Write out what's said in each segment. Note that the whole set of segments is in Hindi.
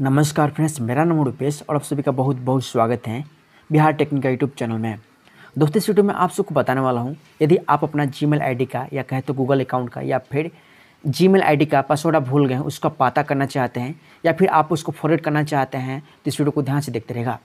नमस्कार फ्रेंड्स मेरा नाम रूपेश और आप सभी का बहुत बहुत स्वागत है बिहार टेक्निकल यूट्यूब चैनल में दोस्तों इस वीडियो में आप सबको बताने वाला हूँ यदि आप अपना जीमेल आईडी का या कहें तो गूगल अकाउंट का या फिर जीमेल आईडी का पासवर्ड आप भूल गए उसका पता करना चाहते हैं या फिर आप उसको फॉरवर्ड करना चाहते हैं तो इस वीडियो को ध्यान से देखते रहेगा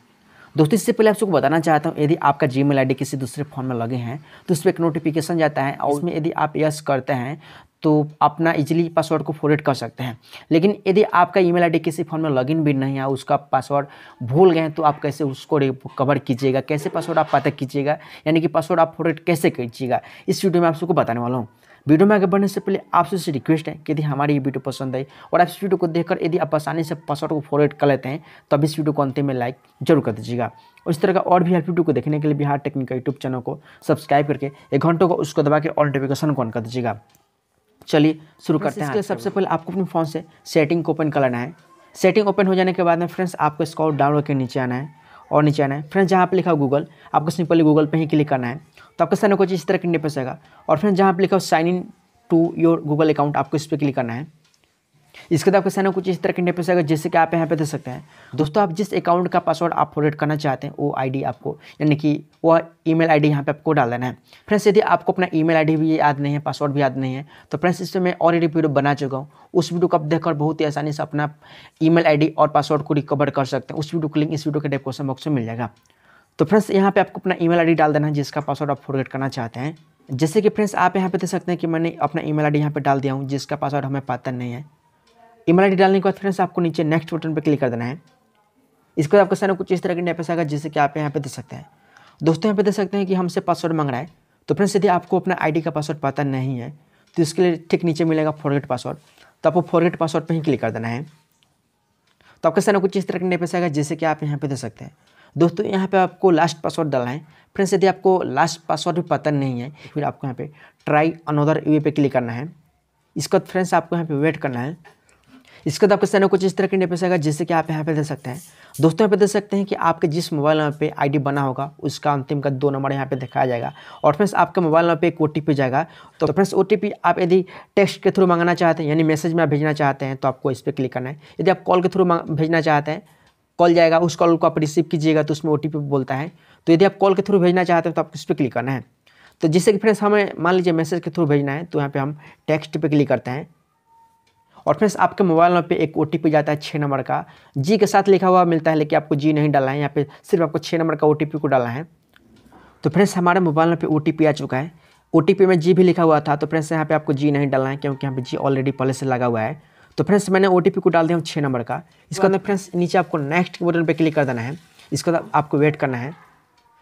दोस्तों इससे पहले आप सबको बताना चाहता हूँ यदि आपका जी मेल किसी दूसरे फ़ोन में लगे हैं तो उस पर एक नोटिफिकेशन जाता है और उसमें यदि आप यस करते हैं तो अपना इजीली पासवर्ड को फॉरवर्ड कर सकते हैं लेकिन यदि आपका ईमेल आईडी किसी फोन में लॉगिन भी नहीं है उसका पासवर्ड भूल गए तो आप कैसे उसको कवर कीजिएगा कैसे पासवर्ड आप पता कीजिएगा यानी कि पासवर्ड आप फॉरवर्ड कैसे कीजिएगा इस वीडियो में आप सबको बताने वाला हूँ वीडियो में आगे बढ़ने से पहले आपसे से रिक्वेस्ट है कि यदि हमारी ये वीडियो पसंद आई और आप इस वीडियो को देखकर यदि आप आसानी से पासवर्ड को फॉरवर्ड कर लेते हैं तो अब इस वीडियो को अंतिम में लाइक जरूर कर दीजिएगा और इस तरह का और भी हेल्प वीडियो को देखने के लिए बिहार टेक्निक का यूट्यूब चैनल को सब्सक्राइब करके एक घंटों को उसको दबा के और नोटिफिकेशन को ऑन कर दीजिएगा चलिए शुरू करते हैं सबसे पहले आपको अपने फ़ोन से सेटिंग को ओपन कर लेना है सेटिंग ओपन हो जाने के बाद में फ्रेंड्स आपको इसको डाउनलोड के नीचे आना है और नीचे आना है फ्रेंड्स जहाँ पर लिखा हो गूगल आपको सिंपली गूगल पर ही क्लिक करना है तो आपका सामने कुछ इस तरह की इंटरफेस आएगा और फ्रेंड्स जहाँ पर लिखा हो sign in to your Google account आपको इस पर क्लिक करना है इसके बाद क्वेश्चन है कुछ इस तरह के इंटरफेस आएगा जैसे कि आप यहाँ पे दे सकते हैं दोस्तों आप जिस अकाउंट का पासवर्ड आप फॉरवर्ड करना चाहते हैं वो आईडी आपको यानी कि वो ईमेल आईडी यहाँ पे आपको डाल देना है फ्रेंड्स यदि आपको अपना ईमेल आईडी भी याद नहीं है पासवर्ड भी याद नहीं है तो फ्रेंड्स इसमें मैं ऑलरेडी वीडियो बना चुका हूँ उस वीडियो को आप देखकर बहुत ही आसानी से अपना आई डी और पासवर्ड को रिकवर कर सकते हैं उस वीडियो को लिंक इस वीडियो के डिस्क्रिप्शन बॉक्स में मिल जाएगा तो फ्रेंड्स यहाँ पर आपको अपना आई डी डाल देना है जिसका पासवर्ड आप फॉरवर्ड करना चाहते हैं जैसे कि फ्रेंड्स आप यहाँ पे दे सकते हैं कि मैंने अपना ईमेल आईडी यहाँ पे डाल दिया हूँ जिसका पासवर्ड हमें पता नहीं है ईमेल आई डालने के बाद फ्रेंड्स आपको नीचे नेक्स्ट बटन पर क्लिक कर देना है इसके बाद आपका सामने कुछ इस तरह की नेपेस आएगा जिससे कि आप यहाँ पे दे सकते हैं दोस्तों यहाँ पे दे सकते हैं कि हमसे पासवर्ड मांग रहा है तो फ्रेंड्स यदि आपको अपना आईडी का पासवर्ड पता नहीं है तो इसके लिए ठीक नीचे मिलेगा फॉरगेट पासवर्ड तो आपको फॉरगेट पासवर्ड पर ही क्लिक कर देना है तो आपके सामने कुछ इस तरह का नेपेस आएगा जैसे कि आप यहाँ पर दे सकते हैं दोस्तों यहाँ पे आपको लास्ट पासवर्ड डालना है फ्रेंड्स यदि आपको लास्ट पासवर्ड भी पता नहीं है फिर आपको यहाँ पे ट्राई अनोदर वे पे क्लिक करना है इसके बाद फ्रेंड्स आपको यहाँ पे वेट करना है इसके बाद आपको कुछ इस तरह के इंटरफेस आएगा जिससे कि आप यहाँ पे दे सकते हैं दोस्तों यहाँ पे दे सकते हैं कि आपके जिस मोबाइल नंबर पे आईडी बना होगा उसका अंतिम का दो नंबर यहाँ पे दिखाया जाएगा और फ्रेंड्स आपके मोबाइल नंबर पे एक ओ जाएगा तो फ्रेंड्स ओ आप यदि टेक्स्ट के थ्रू मांगना चाहते हैं यानी मैसेज में भेजना चाहते हैं तो आपको इस पर क्लिक करना है यदि आप कॉल के थ्रू भेजना चाहते हैं कॉल जाएगा उस कॉल को आप रिसीव कीजिएगा तो उसमें ओ बोलता है तो यदि आप कॉल के थ्रू भेजना चाहते हैं तो आपको इस पर क्लिक करना है तो जिससे कि फ्रेंड्स हमें मान लीजिए मैसेज के थ्रू भेजना है तो यहाँ पे हम टेक्स्ट पे क्लिक करते हैं और फ्रेंड्स आपके मोबाइल नंबर पे एक ओ जाता है छः नंबर का जी के साथ लिखा हुआ मिलता है लेकिन आपको जी नहीं डालना है यहाँ पे सिर्फ आपको छः नंबर का ओ को डालना है तो फ्रेंड्स हमारे मोबाइल नंबर पे ओ आ चुका है ओ में जी भी लिखा हुआ था तो फ्रेंड्स यहाँ पर आपको जी नहीं डालना है क्योंकि यहाँ पर जी ऑलरेडी पहले से लगा हुआ है तो फ्रेंड्स मैंने ओ को डाल दिया हूँ छः नंबर का इसके बाद फ्रेंड्स नीचे आपको नेक्स्ट बटन पर क्लिक कर देना है इसके बाद आपको वेट करना है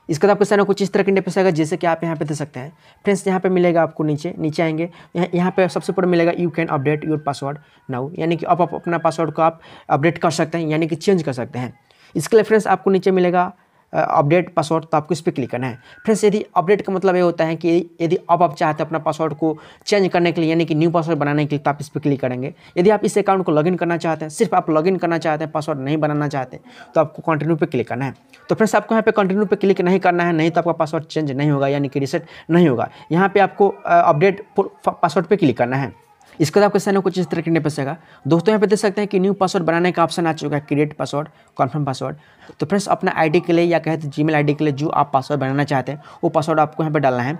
इसका तो आपको साइन कुछ इस तरह के इंटरफेस आएगा जैसे कि आप यहाँ पे दे सकते हैं फ्रेंड्स यहाँ पे मिलेगा आपको नीचे नीचे आएंगे यहाँ यहाँ पे सबसे ऊपर मिलेगा you can update your password now यानी कि आप, आप अपना पासवर्ड को आप अपडेट कर सकते हैं यानी कि चेंज कर सकते हैं इसके लिए फ्रेंड्स आपको नीचे मिलेगा अपडेट पासवर्ड तो आपको इस पर क्लिक करना है फ्रेंड्स यदि अपडेट का मतलब ये होता है कि यदि अब आप चाहते हैं अपना पासवर्ड को चेंज करने के लिए यानी कि न्यू पासवर्ड बनाने के लिए तो आप इस पर क्लिक करेंगे यदि आप इस अकाउंट को लॉगिन करना चाहते हैं सिर्फ आप लॉगिन करना चाहते हैं पासवर्ड नहीं बनाना चाहते तो आपको कंटिन्यू पर क्लिक करना है तो फ्रेंड्स आपको यहाँ पर कंटिन्यू पर क्लिक नहीं करना है नहीं तो आपका पासवर्ड चेंज नहीं होगा यानी कि रिसेट नहीं होगा यहाँ पर आपको अपडेट पासवर्ड पर क्लिक करना है इसके बाद आपका सैनिक कुछ इस तरह करने पसेगा दोस्तों यहाँ पे देख सकते हैं कि न्यू पासवर्ड बनाने का ऑप्शन आ चुका है क्रिएट पासवर्ड कॉन्फर्म पासवर्ड तो फ्रेंड्स अपना आईडी के लिए या कहते हैं जीमेल आईडी के लिए जो आप पासवर्ड बनाना चाहते हैं वो पासवर्ड आपको यहाँ पर डालना है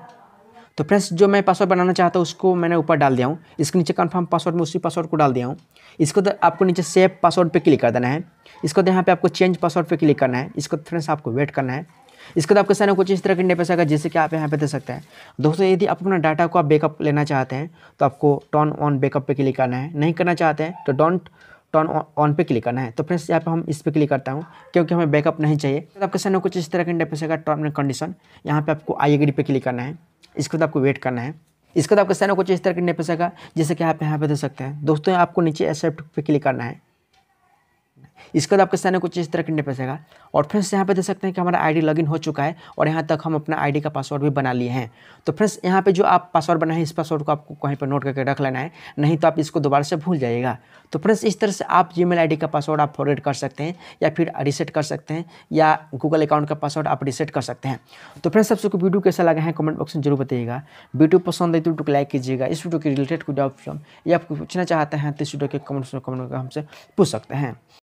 तो फ्रेंड्स जो मैं पासवर्ड बनाना चाहता हूँ उसको मैंने ऊपर डाल दिया हूँ इसके नीचे कन्फर्म पासवर्ड में उसी पासवर्ड को डाल दिया हूँ इसको तो आपको नीचे सेव पासवर्ड पर क्लिक कर देना है इसको तो यहाँ पर आपको चेंज पासवर्ड पर क्लिक करना है इसको फ्रेंड्स आपको वेट करना है इसके बाद आपका साइन कुछ इस तरह का इंडेपेस आएगा जिससे कि आप यहाँ पे दे सकते हैं दोस्तों यदि आप अपना डाटा को आप बैकअप लेना चाहते हैं तो आपको टर्न ऑन बैकअप पे क्लिक करना है नहीं करना चाहते हैं तो डोंट टर्न ऑन पे क्लिक करना है तो फ्रेंड्स यहाँ पे हम इस पर क्लिक करता हूँ क्योंकि हमें बैकअप नहीं चाहिए तो आपके सामने कुछ इस तरह का इंडेपेस आएगा टर्म एंड कंडीशन यहाँ पे आपको आई एग्री पे क्लिक करना है इसके बाद आपको वेट करना है इसके बाद आपके सामने कुछ इस तरह का इंडेपेस आएगा जैसे कि आप यहाँ पे दे सकते हैं दोस्तों आपको नीचे एक्सेप्ट पे क्लिक करना है इसके बाद आपके सामने कुछ इस तरह का इंटरफेस आएगा और फ्रेंड्स यहाँ पे देख सकते हैं कि हमारा आईडी लॉगिन हो चुका है और यहाँ तक हम अपना आईडी का पासवर्ड भी बना लिए हैं तो फ्रेंड्स यहाँ पे जो आप पासवर्ड बनाए हैं इस पासवर्ड को आपको कहीं पर नोट करके रख लेना है नहीं तो आप इसको दोबारा से भूल जाइएगा तो फ्रेंड्स इस तरह से आप जी मेल का पासवर्ड आप फॉरवर्ड कर सकते हैं या फिर रिसेट कर सकते हैं या गूगल अकाउंट का पासवर्ड आप रिसेट कर सकते हैं तो फ्रेंड्स आप सबको वीडियो कैसा लगा है कमेंट बॉक्स में जरूर बताइएगा वीडियो पसंद आई तो वीडियो को लाइक कीजिएगा इस वीडियो के रिलेटेड कोई डाउट या आप पूछना चाहते हैं तो इस वीडियो के कमेंट्स में कमेंट हमसे पूछ सकते हैं